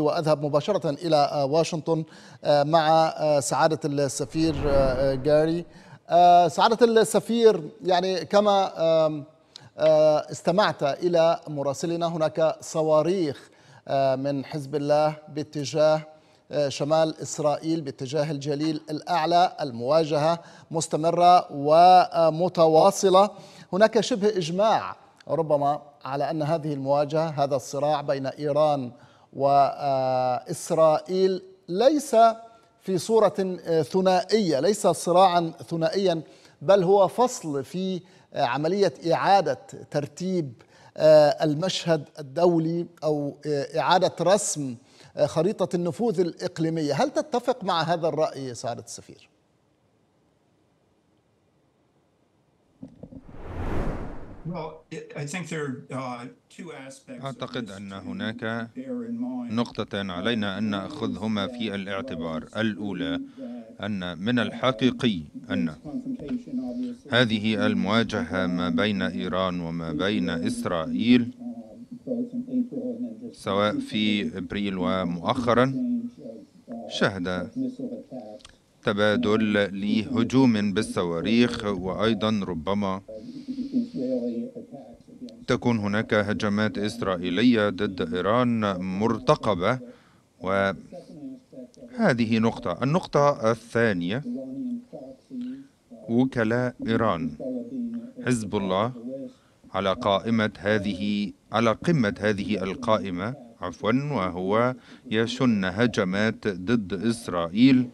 واذهب مباشره الى آه، واشنطن آه، مع آه، سعاده السفير جاري سعاده السفير يعني كما استمعت الى مراسلنا هناك صواريخ من حزب الله باتجاه شمال اسرائيل باتجاه الجليل الاعلى المواجهه مستمره ومتواصله هناك شبه اجماع ربما على ان هذه المواجهه هذا الصراع بين ايران وإسرائيل ليس في صورة آه، ثنائية ليس صراعا ثنائيا بل هو فصل في آه، عملية إعادة ترتيب آه، المشهد الدولي أو إعادة رسم خريطة النفوذ الإقليمية هل تتفق مع هذا الرأي سعادة السفير؟ Uh, أعتقد أن هناك نقطتان علينا أن نأخذهما في الاعتبار الأولى أن من الحقيقي أن هذه المواجهة ما بين إيران وما بين إسرائيل سواء في إبريل ومؤخرا شهد تبادل لهجوم بالصواريخ وأيضا ربما تكون هناك هجمات إسرائيلية ضد إيران مرتقبة وهذه نقطة النقطة الثانية وكلاء إيران حزب الله على قائمة هذه على قمة هذه القائمة عفوا وهو يشن هجمات ضد إسرائيل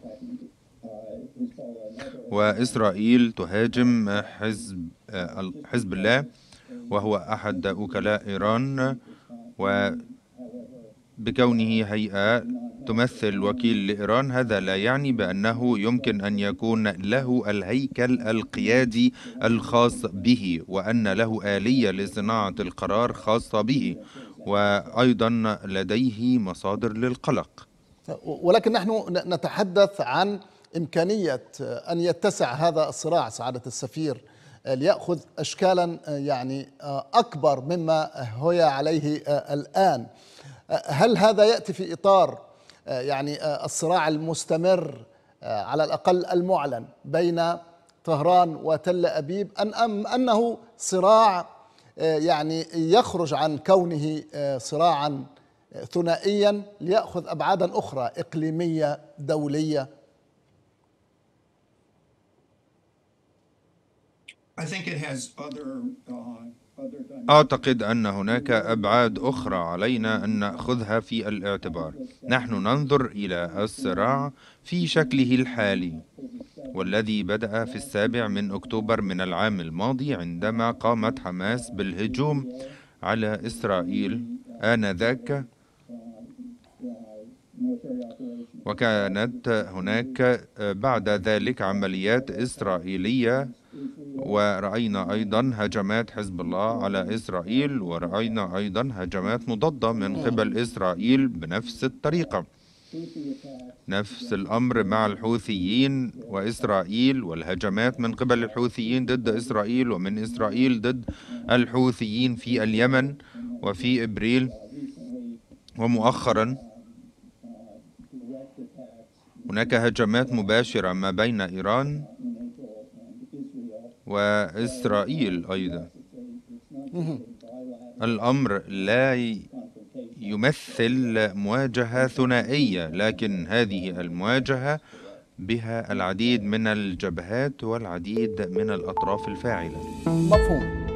وإسرائيل تهاجم حزب آه، حزب الله وهو أحد وكلاء إيران وبكونه هيئة تمثل وكيل لإيران هذا لا يعني بأنه يمكن أن يكون له الهيكل القيادي الخاص به وأن له آلية لصناعة القرار خاصة به وأيضا لديه مصادر للقلق ولكن نحن نتحدث عن إمكانية أن يتسع هذا الصراع سعادة السفير آه، ليأخذ أشكالا آه، يعني آه، أكبر مما هي عليه الآن هل هذا يأتي في إطار يعني الصراع المستمر على الأقل المعلن بين طهران وتل أبيب أم أنه صراع يعني يخرج عن كونه صراعا ثنائيا ليأخذ أبعادا أخرى إقليمية دولية Uh, أعتقد أن هناك أبعاد أخرى علينا أن نأخذها في الاعتبار نحن ننظر إلى الصراع في شكله الحالي والذي بدأ في السابع من أكتوبر من العام الماضي عندما قامت حماس بالهجوم على إسرائيل آنذاك وكانت هناك آه، بعد ذلك عمليات إسرائيلية ورأينا أيضا هجمات حزب الله على إسرائيل ورأينا أيضا هجمات مضادة من قبل إسرائيل بنفس الطريقة نفس الأمر مع الحوثيين وإسرائيل والهجمات من قبل الحوثيين ضد إسرائيل ومن إسرائيل ضد الحوثيين في اليمن وفي إبريل ومؤخرا هناك هجمات مباشرة ما بين إيران وإسرائيل أيضا الأمر لا يمثل مواجهة ثنائية لكن هذه المواجهة بها العديد من الجبهات والعديد من الأطراف الفاعلة مفهوم